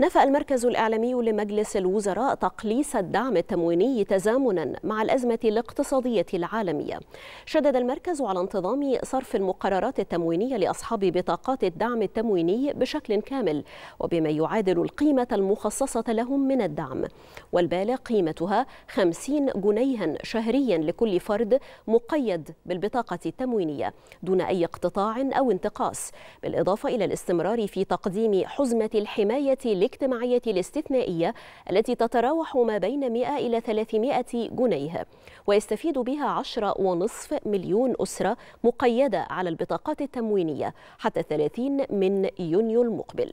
نفى المركز الإعلامي لمجلس الوزراء تقليص الدعم التمويني تزامنا مع الأزمة الاقتصادية العالمية شدد المركز على انتظام صرف المقررات التموينية لأصحاب بطاقات الدعم التمويني بشكل كامل وبما يعادل القيمة المخصصة لهم من الدعم والبالغ قيمتها 50 جنيها شهريا لكل فرد مقيد بالبطاقة التموينية دون أي اقتطاع أو انتقاص بالإضافة إلى الاستمرار في تقديم حزمة الحماية الاجتماعية الاستثنائية التي تتراوح ما بين 100 إلى 300 جنيه ويستفيد بها 10.5 مليون أسرة مقيدة على البطاقات التموينية حتى 30 من يونيو المقبل